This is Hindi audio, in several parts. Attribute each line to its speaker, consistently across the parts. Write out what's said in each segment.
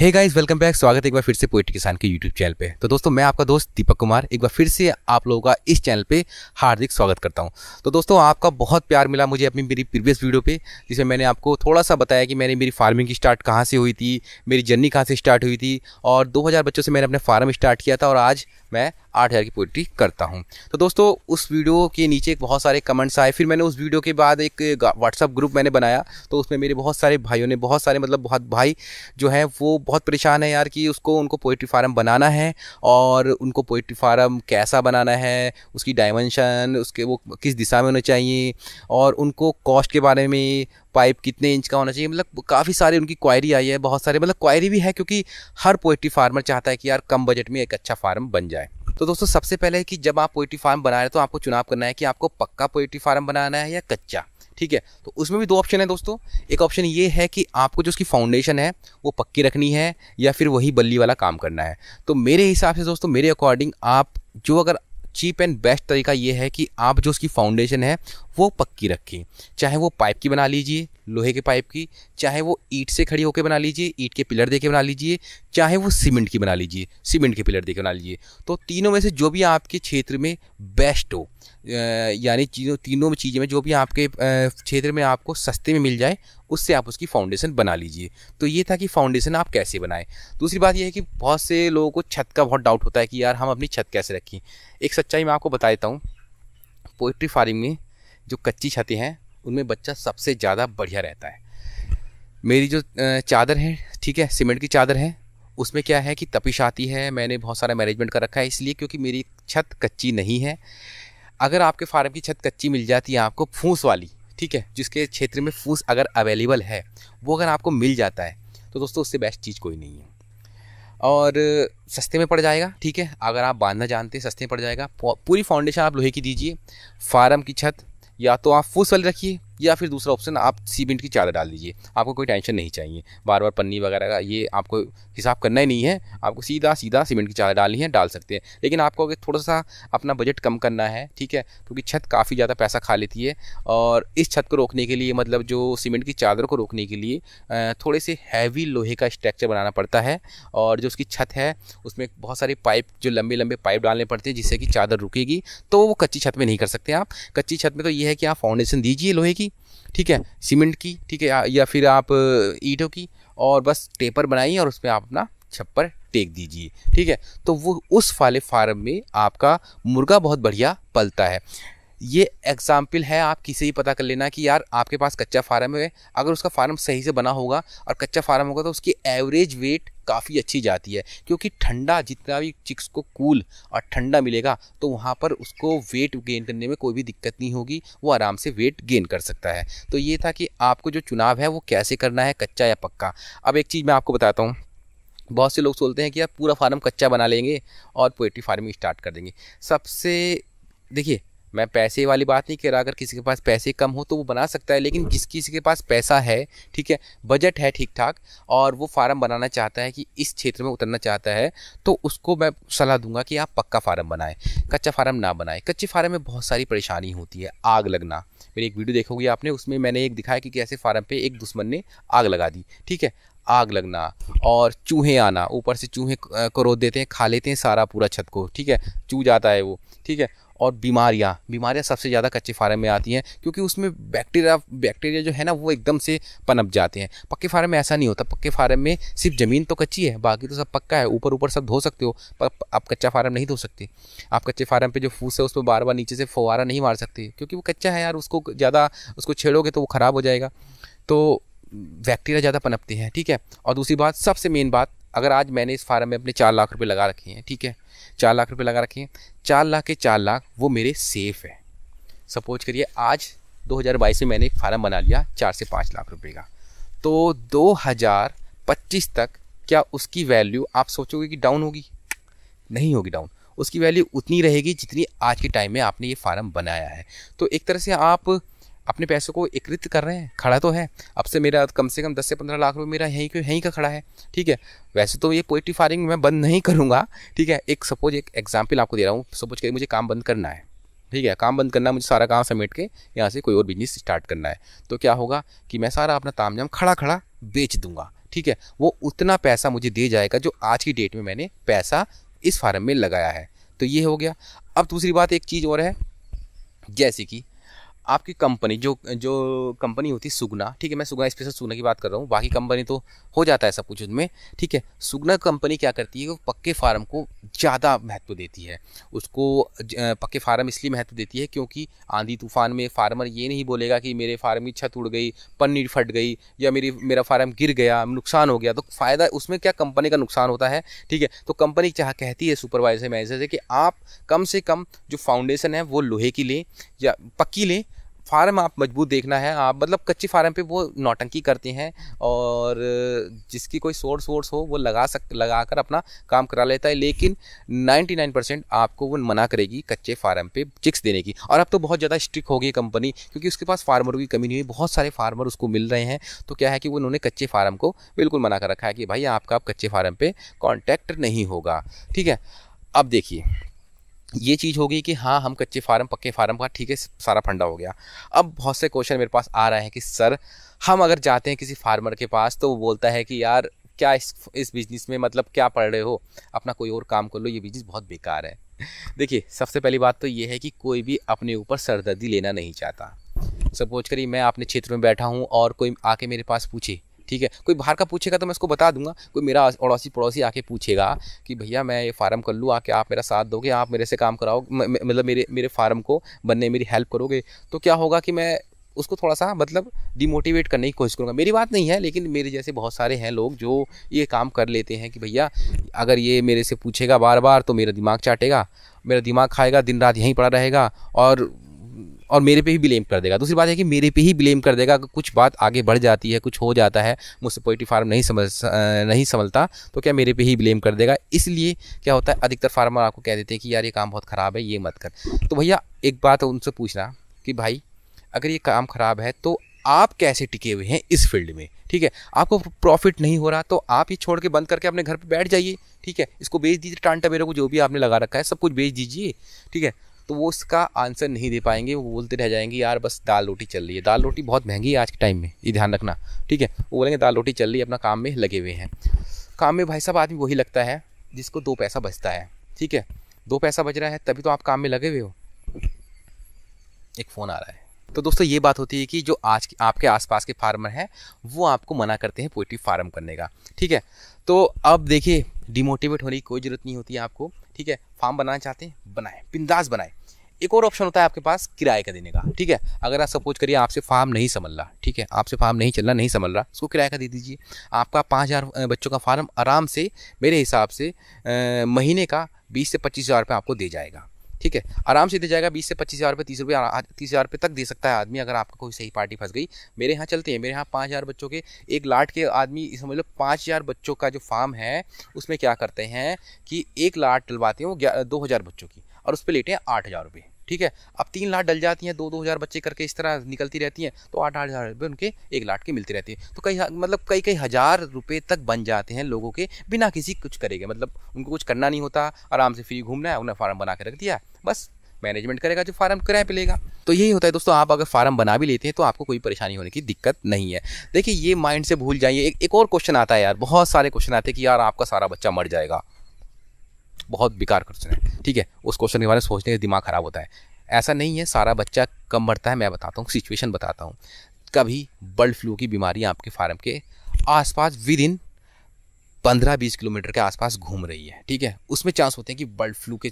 Speaker 1: हे गाइस वेलकम बैक स्वागत है एक बार फिर से पोइट्री किसान के यूट्यूब चैनल पे तो दोस्तों मैं आपका दोस्त दीपक कुमार एक बार फिर से आप लोगों का इस चैनल पे हार्दिक स्वागत करता हूँ तो दोस्तों आपका बहुत प्यार मिला मुझे अपनी मेरी प्रीवियस वीडियो पे जिसमें मैंने आपको थोड़ा सा बताया कि मैंने मेरी फार्मिंग की स्टार्ट कहाँ से हुई थी मेरी जर्नी कहाँ से स्टार्ट हुई थी और दो बच्चों से मैंने अपने फार्म स्टार्ट किया था और आज मैं आठ हज़ार की पोइट्री करता हूँ तो दोस्तों उस वीडियो के नीचे बहुत सारे कमेंट्स आए फिर मैंने उस वीडियो के बाद एक व्हाट्सअप ग्रुप मैंने बनाया तो उसमें मेरे बहुत सारे भाइयों ने बहुत सारे मतलब बहुत भाई जो हैं वो बहुत परेशान है यार कि उसको उनको पोइट्री फार्म बनाना है और उनको पोइट्री फार्म कैसा बनाना है उसकी डायमेंशन उसके वो किस दिशा में होना चाहिए और उनको कॉस्ट के बारे में पाइप कितने इंच का होना चाहिए मतलब काफ़ी सारी उनकी क्वायरी आई है बहुत सारे मतलब क्वायरी भी है क्योंकि हर पोइट्री फार्मर चाहता है कि यार कम बजट में एक अच्छा फार्म बन जाए तो दोस्तों सबसे पहले कि जब आप पोइट्री फार्म बना रहे हैं तो आपको चुनाव करना है कि आपको पक्का पोइट्री फार्म बनाना है या कच्चा ठीक है तो उसमें भी दो ऑप्शन है दोस्तों एक ऑप्शन ये है कि आपको जो उसकी फाउंडेशन है वो पक्की रखनी है या फिर वही बल्ली वाला काम करना है तो मेरे हिसाब से दोस्तों मेरे अकॉर्डिंग आप जो अगर चीप एंड बेस्ट तरीका ये है कि आप जो उसकी फाउंडेशन है वो पक्की रखें चाहे वो पाइप की बना लीजिए लोहे के पाइप की चाहे वो ईट से खड़ी होकर बना लीजिए ईट के पिलर देके बना लीजिए चाहे वो सीमेंट की बना लीजिए सीमेंट के पिलर देके बना लीजिए तो तीनों में से जो भी आपके क्षेत्र में बेस्ट हो यानी चीज़ों तीनों चीज़ें में जो भी आपके क्षेत्र में आपको सस्ते में मिल जाए उससे आप उसकी फाउंडेशन बना लीजिए तो ये था कि फाउंडेशन आप कैसे बनाएं दूसरी बात यह है कि बहुत से लोगों को छत का बहुत डाउट होता है कि यार हम अपनी छत कैसे रखें एक सच्चाई मैं आपको बता देता हूँ पोइट्री फार्मिंग में जो कच्ची छतें हैं उनमें बच्चा सबसे ज़्यादा बढ़िया रहता है मेरी जो चादर है ठीक है सीमेंट की चादर है उसमें क्या है कि तपिश आती है मैंने बहुत सारा मैनेजमेंट कर रखा है इसलिए क्योंकि मेरी छत कच्ची नहीं है अगर आपके फार्म की छत कच्ची मिल जाती है आपको फूस वाली ठीक है जिसके क्षेत्र में फूस अगर अवेलेबल है वो अगर आपको मिल जाता है तो दोस्तों उससे बेस्ट चीज़ कोई नहीं है और सस्ते में पड़ जाएगा ठीक है अगर आप बांधना जानते हैं सस्ते में पड़ जाएगा पूरी फाउंडेशन आप लोहे की दीजिए फार्म की छत या तो आप फूस वाली रखिए या फिर दूसरा ऑप्शन आप सीमेंट की चादर डाल दीजिए आपको कोई टेंशन नहीं चाहिए बार बार पन्नी वगैरह का ये आपको हिसाब करना ही नहीं है आपको सीधा सीधा सीमेंट की चादर डालनी है डाल सकते हैं लेकिन आपको अगर थोड़ा सा अपना बजट कम करना है ठीक है क्योंकि छत काफ़ी ज़्यादा पैसा खा लेती है और इस छत को रोकने के लिए मतलब जो सीमेंट की चादर को रोकने के लिए थोड़े से हैवी लोहे का स्ट्रक्चर बनाना पड़ता है और जो उसकी छत है उसमें बहुत सारे पाइप जो लंबे लंबे पाइप डालने पड़ते हैं जिससे कि चादर रुकेगी तो वो कच्ची छत में नहीं कर सकते आप कच्ची छत में तो ये है कि आप फाउंडेशन दीजिए लोहे की की ठीक है सीमेंट की ठीक है या फिर आप ईटों की और बस टेपर बनाइए और उस पर आप अपना छप्पर टेक दीजिए ठीक है तो वो उस वाले फार्म में आपका मुर्गा बहुत बढ़िया पलता है ये एग्जाम्पल है आप किसी ही पता कर लेना कि यार आपके पास कच्चा फार्म है अगर उसका फार्म सही से बना होगा और कच्चा फार्म होगा तो उसकी एवरेज वेट काफ़ी अच्छी जाती है क्योंकि ठंडा जितना भी चिक्स को कूल और ठंडा मिलेगा तो वहाँ पर उसको वेट गेन करने में कोई भी दिक्कत नहीं होगी वो आराम से वेट गेन कर सकता है तो ये था कि आपको जो चुनाव है वो कैसे करना है कच्चा या पक्का अब एक चीज़ मैं आपको बताता हूँ बहुत से लोग सोचते हैं कि आप पूरा फार्म कच्चा बना लेंगे और पोल्ट्री फार्मिंग स्टार्ट कर देंगे सबसे देखिए मैं पैसे वाली बात नहीं कह रहा अगर किसी के पास पैसे कम हो तो वो बना सकता है लेकिन जिस किसी के पास पैसा है ठीक है बजट है ठीक ठाक और वो फार्म बनाना चाहता है कि इस क्षेत्र में उतरना चाहता है तो उसको मैं सलाह दूंगा कि आप पक्का फार्म बनाएं कच्चा फार्म ना बनाएं कच्चे फार्म में बहुत सारी परेशानी होती है आग लगना मेरी एक वीडियो देखोगी आपने उसमें मैंने एक दिखाया कि कैसे फार्म पर एक दुश्मन ने आग लगा दी ठीक है आग लगना और चूहे आना ऊपर से चूहे करोद देते हैं खा लेते हैं सारा पूरा छत को ठीक है चू जाता है वो ठीक है और बीमारियाँ बीमारियाँ सबसे ज़्यादा कच्चे फार्म में आती हैं क्योंकि उसमें बैक्टीरिया बैक्टीरिया जो है ना वो एकदम से पनप जाते हैं पक्के फार्म में ऐसा नहीं होता पक्के फार्म में सिर्फ ज़मीन तो कच्ची है बाकी तो सब पक्का है ऊपर ऊपर सब धो सकते हो पर आप कच्चा फार्म नहीं धो सकते आप कच्चे फार्म पर जो फूस है उस पर बार बार नीचे से फुवारा नहीं मार सकते क्योंकि वो कच्चा है यार उसको ज़्यादा उसको छेड़ोगे तो वो ख़राब हो जाएगा तो बैक्टीरिया ज़्यादा पनपते हैं ठीक है और दूसरी बात सबसे मेन बात अगर आज मैंने इस फार्म में अपने चार लाख रुपये लगा रखे हैं ठीक है चार लाख रुपये लगा रखे हैं चार लाख के चार लाख वो मेरे सेफ है सपोज करिए आज 2022 में मैंने एक फार्म बना लिया चार से पाँच लाख रुपये का तो 2025 तक क्या उसकी वैल्यू आप सोचोगे कि डाउन होगी नहीं होगी डाउन उसकी वैल्यू उतनी रहेगी जितनी आज के टाइम में आपने ये फार्म बनाया है तो एक तरह से आप अपने पैसे को एकत्रित कर रहे हैं खड़ा तो है अब से मेरा कम से कम दस से पंद्रह लाख रुपये मेरा यहीं यहीं का खड़ा है ठीक है वैसे तो ये पोइट्री फार्मिंग मैं बंद नहीं करूँगा ठीक है एक सपोज एक एग्जाम्पल आपको दे रहा हूँ सपोज कहीं मुझे काम बंद करना है ठीक है काम बंद करना मुझे सारा काम समेट के यहाँ से कोई और बिजनेस स्टार्ट करना है तो क्या होगा कि मैं सारा अपना तामझाम खड़ा खड़ा बेच दूंगा ठीक है वो उतना पैसा मुझे दे जाएगा जो आज की डेट में मैंने पैसा इस फार्म में लगाया है तो ये हो गया अब दूसरी बात एक चीज़ और है जैसे कि आपकी कंपनी जो जो कंपनी होती है सुगना ठीक है मैं सुगना स्पेशल सुगना की बात कर रहा हूँ बाकी कंपनी तो हो जाता है सब कुछ उनमें ठीक है सुगना कंपनी क्या करती है वो पक्के फार्म को ज़्यादा महत्व देती है उसको पक्के फार्म इसलिए महत्व देती है क्योंकि आंधी तूफान में फार्मर ये नहीं बोलेगा कि मेरे फार्म की छत उड़ गई पन्नी फट गई या मेरी मेरा फार्म गिर गया नुकसान हो गया तो फ़ायदा उसमें क्या कंपनी का नुकसान होता है ठीक है तो कंपनी चाह कहती है सुपरवाइजर मैनेजर से कि आप कम से कम जो फाउंडेशन है वो लोहे की लें या पक्की लें फार्म आप मजबूत देखना है आप मतलब कच्ची फार्म पे वो नौटंकी करते हैं और जिसकी कोई सोर्स वोर्स हो वो लगा सक लगा कर अपना काम करा लेता है लेकिन 99 परसेंट आपको वो मना करेगी कच्चे फार्म पे चिक्स देने की और अब तो बहुत ज़्यादा स्ट्रिक हो गई कंपनी क्योंकि उसके पास फार्मरों की कमी नहीं हुई बहुत सारे फार्मर उसको मिल रहे हैं तो क्या है कि वो उन्होंने कच्चे फार्म को बिल्कुल मना कर रखा है कि भाई आपका आप कच्चे फार्म पर कॉन्टैक्ट नहीं होगा ठीक है अब देखिए ये चीज़ होगी कि हाँ हम कच्चे फार्म पक्के फार्म का ठीक है सारा फंडा हो गया अब बहुत से क्वेश्चन मेरे पास आ रहे हैं कि सर हम अगर जाते हैं किसी फार्मर के पास तो वो बोलता है कि यार क्या इस इस बिज़नेस में मतलब क्या पढ़ रहे हो अपना कोई और काम कर लो ये बिज़नेस बहुत बेकार है देखिए सबसे पहली बात तो ये है कि कोई भी अपने ऊपर सरदर्दी लेना नहीं चाहता सपोज करिए मैं अपने क्षेत्र में बैठा हूँ और कोई आके मेरे पास पूछे ठीक है कोई बाहर का पूछेगा तो मैं उसको बता दूंगा कोई मेरा अड़ोसी पड़ोसी आके पूछेगा कि भैया मैं ये फार्म कर लूँ आके आप मेरा साथ दोगे आप मेरे से काम कराओ मतलब मेरे मेरे फार्म को बनने मेरी हेल्प करोगे तो क्या होगा कि मैं उसको थोड़ा सा मतलब डिमोटिवेट करने की कोशिश करूँगा मेरी बात नहीं है लेकिन मेरे जैसे बहुत सारे हैं लोग जो ये काम कर लेते हैं कि भैया अगर ये मेरे से पूछेगा बार बार तो मेरा दिमाग चाटेगा मेरा दिमाग खाएगा दिन रात यहीं पड़ा रहेगा और और मेरे पे ही ब्लेम कर देगा दूसरी बात है कि मेरे पे ही ब्लेम कर देगा अगर कुछ बात आगे बढ़ जाती है कुछ हो जाता है मुझसे पोल्ट्री फार्म नहीं समझ नहीं संभलता तो क्या मेरे पे ही ब्लेम कर देगा इसलिए क्या होता है अधिकतर फार्मर आपको कह देते हैं कि यार ये काम बहुत ख़राब है ये मत कर तो भैया एक बात उनसे पूछना कि भाई अगर ये काम ख़राब है तो आप कैसे टिके हुए हैं इस फील्ड में ठीक है आपको प्रॉफिट नहीं हो रहा तो आप ये छोड़ के बंद करके अपने घर पर बैठ जाइए ठीक है इसको बेच दीजिए टांटा मेरे को जो भी आपने लगा रखा है सब कुछ बेच दीजिए ठीक है तो वो उसका आंसर नहीं दे पाएंगे वो बोलते रह जाएंगे यार बस दाल रोटी चल रही है दाल रोटी बहुत महंगी है आज के टाइम में ये ध्यान रखना ठीक है वो बोलेंगे दाल रोटी चल रही है अपना काम में लगे हुए हैं काम में भाई साहब आदमी वही लगता है जिसको दो पैसा बचता है ठीक है दो पैसा बच रहा है तभी तो आप काम में लगे हुए हो एक फ़ोन आ रहा है तो दोस्तों ये बात होती है कि जो आज आपके आसपास के फार्मर हैं वो आपको मना करते हैं पोल्ट्री फार्म करने का ठीक है तो अब देखिए डिमोटिवेट होने की कोई ज़रूरत नहीं होती है आपको ठीक है फार्म बनाना चाहते हैं बनाए बिंदास बनाए एक और ऑप्शन होता है आपके पास किराए का देने का ठीक है अगर आप सपोज करिए आपसे फार्म नहीं संभल रहा ठीक है आपसे फार्म नहीं चलना नहीं संभल रहा उसको किराए का दे दीजिए आपका पाँच हज़ार बच्चों का फार्म आराम से मेरे हिसाब से आ, महीने का बीस से पच्चीस हज़ार रुपये आपको दे जाएगा ठीक है आराम से दे जाएगा बीस से पच्चीस हज़ार रुपये तीस रुपये तीस हज़ार रुपये तक दे सकता है आदमी अगर आपको कोई सही पार्टी फंस गई मेरे यहाँ चलते हैं मेरे यहाँ पाँच हज़ार बच्चों के एक लाट के आदमी समझ लो पाँच हज़ार बच्चों का जो फार्म है उसमें क्या करते हैं कि एक लाट डलवाते हैं वो दो हज़ार बच्चों की और उस पर लेटे हैं आठ हज़ार रुपये ठीक है अब तीन लाट डल जाती हैं दो दो हज़ार बच्चे करके इस तरह निकलती रहती हैं तो आठ आठ हज़ार रुपये उनके एक लाट के मिलती रहती है तो कई मतलब कई कई हज़ार रुपये तक बन जाते हैं लोगों के बिना किसी कुछ करेगा मतलब उनको कुछ करना नहीं होता आराम से फ्री घूमना है उन्हें फार्म बना के रख दिया बस मैनेजमेंट करेगा जो फार्म किराए पे लेगा तो यही होता है दोस्तों आप अगर फार्म बना भी लेते हैं तो आपको कोई परेशानी होने की दिक्कत नहीं है देखिए ये माइंड से भूल जाइए एक, एक और क्वेश्चन आता है यार बहुत सारे क्वेश्चन आते हैं कि यार आपका सारा बच्चा मर जाएगा बहुत बेकार क्वेश्चन है ठीक है उस क्वेश्चन के बारे में सोचने का दिमाग ख़राब होता है ऐसा नहीं है सारा बच्चा कम बढ़ता है मैं बताता हूँ सिचुएशन बताता हूँ कभी बर्ड फ्लू की बीमारी आपके फार्म के आसपास विद इन पंद्रह बीस किलोमीटर के आसपास घूम रही है ठीक है उसमें चांस होते हैं कि बर्ड फ्लू के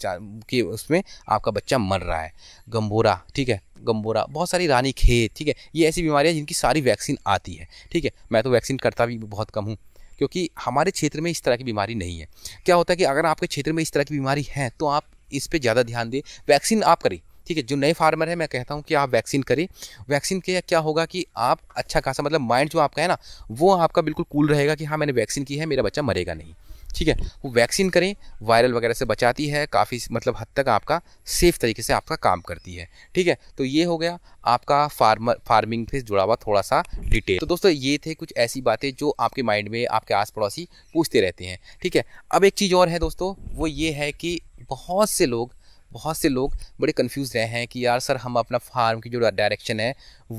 Speaker 1: के उसमें आपका बच्चा मर रहा है गम्बोरा ठीक है गम्बोरा बहुत सारी रानी खेत ठीक है ये ऐसी बीमारियाँ जिनकी सारी वैक्सीन आती है ठीक है मैं तो वैक्सीन करता भी बहुत कम हूँ क्योंकि हमारे क्षेत्र में इस तरह की बीमारी नहीं है क्या होता है कि अगर आपके क्षेत्र में इस तरह की बीमारी है तो आप इस पर ज़्यादा ध्यान दें वैक्सीन आप करें ठीक है जो नए फार्मर है मैं कहता हूँ कि आप वैक्सीन करें वैक्सीन के क्या होगा कि आप अच्छा खासा मतलब माइंड जो आपका है ना वो आपका बिल्कुल कूल रहेगा कि हाँ मैंने वैक्सीन की है मेरा बच्चा मरेगा नहीं ठीक है वो वैक्सीन करें वायरल वगैरह से बचाती है काफ़ी मतलब हद तक आपका सेफ़ तरीके से आपका काम करती है ठीक है तो ये हो गया आपका फार्मर फार्मिंग से जुड़ा हुआ थोड़ा सा डिटेल तो दोस्तों ये थे कुछ ऐसी बातें जो आपके माइंड में आपके आस पड़ोसी पूछते रहते हैं ठीक है अब एक चीज़ और है दोस्तों वो ये है कि बहुत से लोग बहुत से लोग बड़े कंफ्यूज रहे हैं कि यार सर हम अपना फार्म की जो डायरेक्शन है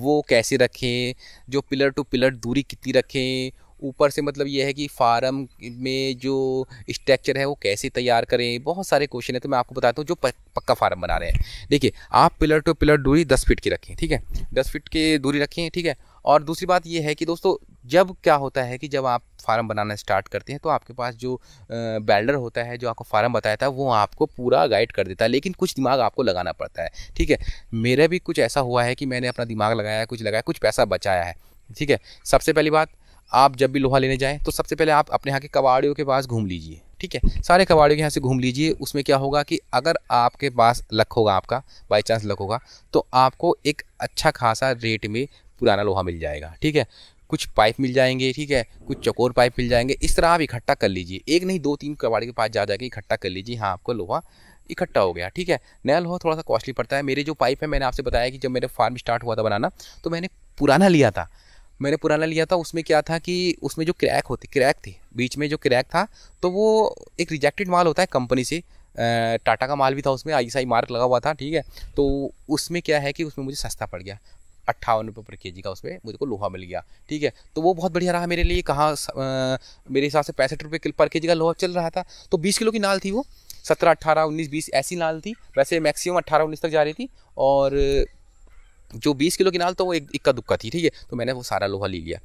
Speaker 1: वो कैसे रखें जो पिलर टू पिलर दूरी कितनी रखें ऊपर से मतलब ये है कि फार्म में जो स्ट्रक्चर है वो कैसे तैयार करें बहुत सारे क्वेश्चन है तो मैं आपको बताता हूँ जो पक्का फार्म बना रहे हैं देखिए आप पिलर टू पिलर दूरी दस फीट की रखें ठीक है दस फीट की दूरी रखें ठीक है और दूसरी बात ये है कि दोस्तों जब क्या होता है कि जब आप फार्म बनाना स्टार्ट करते हैं तो आपके पास जो बेल्डर होता है जो आपको फार्म बताया था वो आपको पूरा गाइड कर देता है लेकिन कुछ दिमाग आपको लगाना पड़ता है ठीक है मेरा भी कुछ ऐसा हुआ है कि मैंने अपना दिमाग लगाया कुछ लगाया कुछ पैसा बचाया है ठीक है सबसे पहली बात आप जब भी लोहा लेने जाएँ तो सबसे पहले आप अपने यहाँ के कबाड़ियों के पास घूम लीजिए ठीक है सारे कबाड़ियों के यहाँ से घूम लीजिए उसमें क्या होगा कि अगर आपके पास लक होगा आपका बाई चांस लक होगा तो आपको एक अच्छा खासा रेट में पुराना लोहा मिल जाएगा ठीक है कुछ पाइप मिल जाएंगे ठीक है कुछ चकोर पाइप मिल जाएंगे इस तरह आप इकट्ठा कर लीजिए एक नहीं दो तीन कबाड़ी के पास जा जाके इकट्ठा कर लीजिए हाँ आपको लोहा इकट्ठा हो गया ठीक है नया लोहा थोड़ा सा कॉस्टली पड़ता है मेरे जो पाइप है मैंने आपसे बताया कि जब मेरे फार्म स्टार्ट हुआ था बनाना तो मैंने पुराना लिया था मैंने पुराना लिया था उसमें क्या था कि उसमें जो क्रैक होती क्रैक थी बीच में जो क्रैक था तो वो एक रिजेक्टेड माल होता है कंपनी से टाटा का माल भी था उसमें आई मार्क लगा हुआ था ठीक है तो उसमें क्या है कि उसमें मुझे सस्ता पड़ गया अट्ठावन रुपये पर के जी का उसमें मुझे को लोहा मिल गया ठीक है तो वो बहुत बढ़िया रहा मेरे लिए कहाँ मेरे हिसाब से पैंसठ रुपये पर के जी का लोहा चल रहा था तो बीस किलो की नाल थी वो सत्रह अट्ठारह उन्नीस बीस ऐसी नाल थी वैसे मैक्सिमम अट्ठारह उन्नीस तक जा रही थी और जो बीस किलो किनाल नाल था तो वो एक इक्का दुक्का थी ठीक है तो मैंने वो सारा लोहा ले लिया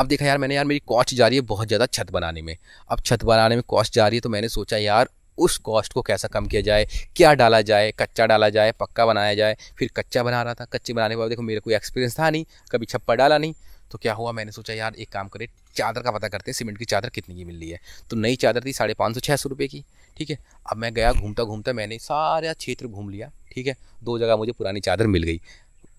Speaker 1: अब देखा यार मैंने यार मेरी कॉस्ट जा रही है बहुत ज़्यादा छत बनाने में अब छत बनाने में कॉस्ट जा रही है तो मैंने सोचा यार उस कॉस्ट को कैसा कम किया जाए क्या डाला जाए कच्चा डाला जाए पक्का बनाया जाए फिर कच्चा बना रहा था कच्चे बनाने के बाद देखो मेरा कोई एक्सपीरियंस था नहीं कभी छप्पर डाला नहीं तो क्या हुआ मैंने सोचा यार एक काम करें चादर का पता करते हैं सीमेंट की चादर कितनी की मिल रही है तो नई चादर थी साढ़े पाँच सौ छः सौ रुपये की ठीक है अब मैं गया घूमता घूमता मैंने सारा क्षेत्र घूम लिया ठीक है दो जगह मुझे पुरानी चादर मिल गई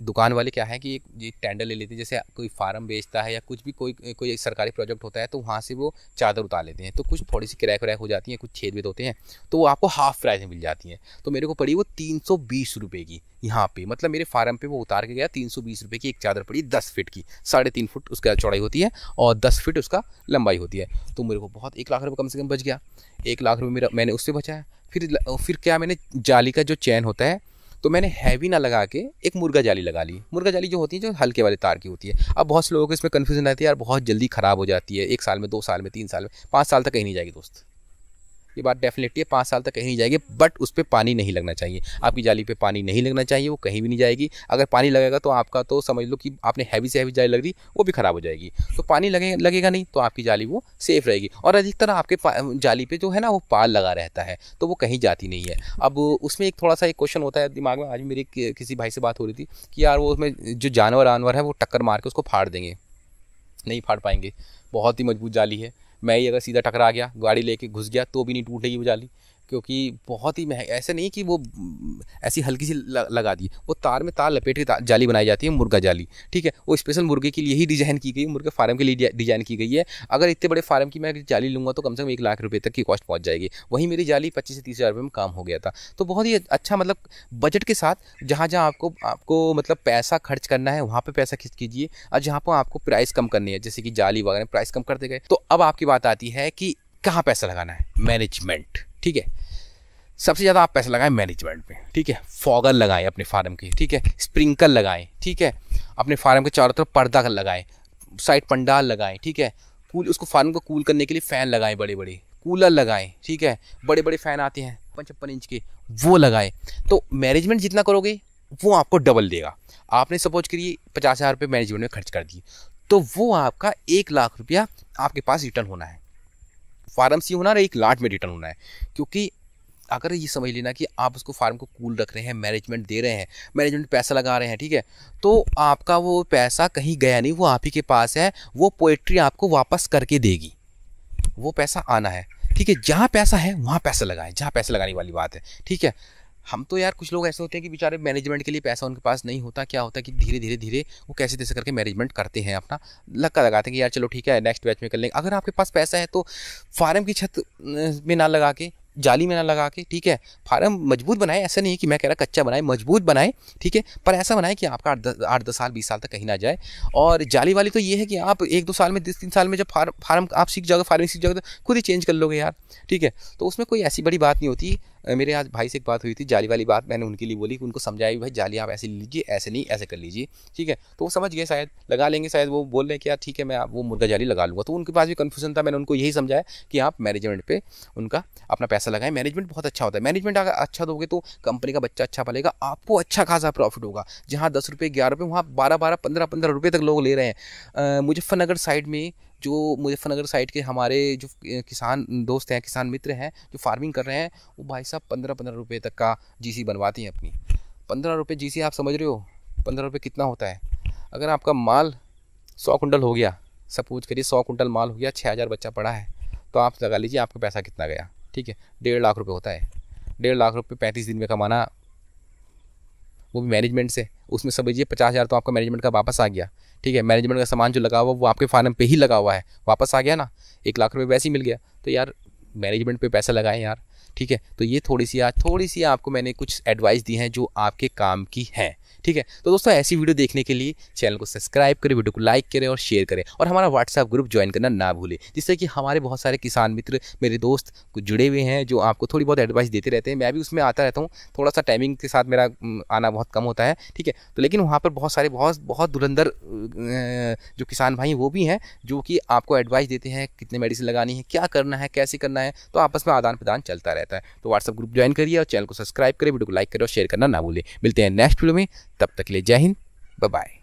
Speaker 1: दुकान वाले क्या है कि एक ये टेंडर ले लेते हैं जैसे कोई फार्म बेचता है या कुछ भी कोई कोई एक सरकारी प्रोजेक्ट होता है तो वहाँ से वो चादर उतार लेते हैं तो कुछ थोड़ी सी क्रैक व्रैक हो जाती है कुछ छेद वेद होते हैं तो वो आपको हाफ प्राइस में मिल जाती है तो मेरे को पड़ी वो तीन सौ बीस रुपये की यहाँ पे मतलब मेरे फार्म पे वो उतार के गया तीन सौ बीस रुपये की एक चादर पड़ी दस फिट की साढ़े तीन फुट उसका चौड़ाई होती है और दस फिट उसका लंबाई होती है तो मेरे को बहुत एक लाख रुपये कम से कम बच गया एक लाख रुपये मेरा मैंने उससे बचाया फिर फिर क्या मैंने जाली का जो चैन होता है तो मैंने हैवी ना लगा के एक मुर्गा जाली लगा ली मुर्गा जाली जो होती है जो हल्के वाले तार की होती है अब बहुत से लोगों को इसमें कन्फ्यूजन रहती है यार बहुत जल्दी ख़राब हो जाती है एक साल में दो साल में तीन साल में पाँच साल तक कहीं नहीं जाएगी दोस्त ये बात डेफिनेटली पाँच साल तक कहीं जाएगी बट उस पर पानी नहीं लगना चाहिए आपकी जाली पर पानी नहीं लगना चाहिए वो कहीं भी नहीं जाएगी अगर पानी लगेगा तो आपका तो समझ लो कि आपने हैवी से हैवी जाली लग दी वो भी ख़राब हो जाएगी तो पानी लगे लगेगा नहीं तो आपकी जाली वो सेफ रहेगी और अधिकतर आपके जाली पर जो है ना वो पाल लगा रहता है तो वो कहीं जाती नहीं है अब उसमें एक थोड़ा सा एक क्वेश्चन होता है दिमाग में आज मेरी किसी भाई से बात हो रही थी कि यार वो उसमें जो जानवर जानवर है वो टक्कर मार के उसको फाड़ देंगे नहीं फाड़ पाएंगे बहुत ही मजबूत जाली है मैं ही अगर सीधा टकरा गया गाड़ी लेके घुस गया तो भी नहीं टूटेगी वो जाली क्योंकि बहुत ही महंगा ऐसा नहीं कि वो ऐसी हल्की सी लगा दी वो तार में तार लपेट के जाली बनाई जाती है मुर्गा जाली ठीक है वो स्पेशल मुर्गे के लिए ही डिज़ाइन की गई मुर्गे फार्म के लिए डिज़ाइन की गई है अगर इतने बड़े फार्म की मैं जाली लूँगा तो कम से कम एक लाख रुपये तक की कॉस्ट पहुँच जाएगी वहीं मेरी जाली पच्चीस से तीस हज़ार रुपये में काम हो गया था तो बहुत ही अच्छा मतलब बजट के साथ जहाँ जहाँ आपको आपको मतलब पैसा खर्च करना है वहाँ पर पैसा खर्च कीजिए और जहाँ पर आपको प्राइस कम करनी है जैसे कि जाली वगैरह प्राइस कम करते गए तो अब आपकी बात आती है कि कहाँ पैसा लगाना है मैनेजमेंट ठीक है सबसे ज़्यादा आप पैसे लगाएं मैनेजमेंट में ठीक है फॉगर लगाएं अपने फार्म के ठीक है स्प्रिंकल लगाएं ठीक है अपने फार्म के चारों तरफ पर्दा लगाएं साइड पंडाल लगाएं ठीक है कूल उसको फार्म को कूल करने के लिए फ़ैन लगाएं बड़े बड़े कूलर लगाएं ठीक है बड़े बड़े फ़ैन आते हैं पचपन इंच के वो लगाएं तो मैनेजमेंट जितना करोगे वो आपको डबल देगा आपने सपोज करिए पचास हज़ार रुपये मैनेजमेंट में खर्च कर दिए तो वो आपका एक लाख रुपया आपके पास रिटर्न होना है फार्म सी होना एक लाट में रिटर्न होना है क्योंकि अगर ये समझ लेना कि आप उसको फार्म को कूल रख रहे हैं मैनेजमेंट दे रहे हैं मैनेजमेंट पैसा लगा रहे हैं ठीक है तो आपका वो पैसा कहीं गया नहीं वो आप ही के पास है वो पोइट्री आपको वापस करके देगी वो पैसा आना है ठीक है जहाँ पैसा है वहाँ पैसा लगाएं जहाँ पैसा लगाने वाली बात है ठीक है हम तो यार कुछ लोग ऐसे होते हैं कि बेचारे मैनेजमेंट के लिए पैसा उनके पास नहीं होता क्या होता है कि धीरे धीरे धीरे वो कैसे तैसे करके मैनेजमेंट करते हैं अपना लक्का लगाते हैं कि यार चलो ठीक है नेक्स्ट बैच में कर लेंगे अगर आपके पास पैसा है तो फार्म की छत में ना लगा के जाली में ना लगा के ठीक है फार्म मजबूत बनाए ऐसा नहीं है कि मैं कह रहा कच्चा बनाए मजबूत बनाए ठीक है पर ऐसा बनाए कि आपका आठ दस आठ दस साल बीस साल तक कहीं ना जाए और जाली वाली तो ये है कि आप एक दो साल में दस तीन साल में जब फार्म फार्म आप सीख जाओगे फार्मिंग सीख जाओगे तो खुद ही चेंज कर लोगे यार ठीक है तो उसमें कोई ऐसी बड़ी बात नहीं होती मेरे आज भाई से एक बात हुई थी जाली वाली बात मैंने उनके लिए बोली कि उनको समझाया भाई जाली आप ऐसे लीजिए ऐसे नहीं ऐसे कर लीजिए ठीक है तो वो समझ गए शायद लगा लेंगे शायद वो बोल रहे हैं कि यार ठीक है मैं वो मुर्गा जाली लगा लूँगा तो उनके पास भी कन्फ्यूजन था मैंने उनको यही समझाया कि आप मैनेजमेंट पर उनका अपना पैसा लगाएं मैनेजमेंट बहुत अच्छा होता है मैनेजमेंट अगर अच्छा दोगे तो कंपनी का बच्चा अच्छा पलेगा आपको अच्छा खासा प्रॉफिट होगा जहाँ दस रुपये ग्यारह रुपये वहाँ बारह बारह पंद्रह पंद्रह रुपये तक लोग ले रहे हैं मुजफ्फरनगर साइड में जो मुजफ्फरनगर साइड के हमारे जो किसान दोस्त हैं किसान मित्र हैं जो फार्मिंग कर रहे हैं वो भाई साहब पंद्रह पंद्रह रुपये तक का जीसी बनवाती हैं अपनी पंद्रह रुपये जीसी आप समझ रहे हो पंद्रह रुपये कितना होता है अगर आपका माल सौ कुंटल हो गया सपोज करिए सौ कुंटल माल हो गया छः हज़ार बच्चा पड़ा है तो आप लगा लीजिए आपका पैसा कितना गया ठीक है डेढ़ लाख रुपये होता है डेढ़ लाख रुपये पैंतीस दिन में कमाना वो भी मैनेजमेंट से उसमें समझिए पचास हज़ार तो आपका मैनेजमेंट का वापस आ गया ठीक है मैनेजमेंट का सामान जो लगा हुआ वो आपके फार्म पे ही लगा हुआ है वापस आ गया ना एक लाख रुपये वैसे ही मिल गया तो यार मैनेजमेंट पे पैसा लगाएं यार ठीक है तो ये थोड़ी सी आज थोड़ी सी आपको मैंने कुछ एडवाइस दी हैं जो आपके काम की हैं ठीक है तो दोस्तों ऐसी वीडियो देखने के लिए चैनल को सब्सक्राइब करें वीडियो को लाइक करें और शेयर करें और हमारा व्हाट्सएप ग्रुप ज्वाइन करना ना भूलें जिससे कि हमारे बहुत सारे किसान मित्र मेरे दोस्त जुड़े हुए हैं जो आपको थोड़ी बहुत एडवाइस देते रहते हैं मैं भी उसमें आता रहता हूँ थोड़ा सा टाइमिंग के साथ मेरा आना बहुत कम होता है ठीक है तो लेकिन वहाँ पर बहुत सारे बहुत बहुत धुरंधर जो किसान भाई वो भी हैं जो कि आपको एडवाइस देते हैं कितने मेडिसिन लगानी है क्या करना है कैसे करना है तो आपस में आदान प्रदान चलता रहे रहता है तो व्हाट्सअप ग्रुप ज्वाइन करिए और चैनल को सब्सक्राइब करें वीडियो को लाइक करें और शेयर करना ना भूलें मिलते हैं नेक्स्ट वीडियो में तब तक के लिए जय हिंद बाय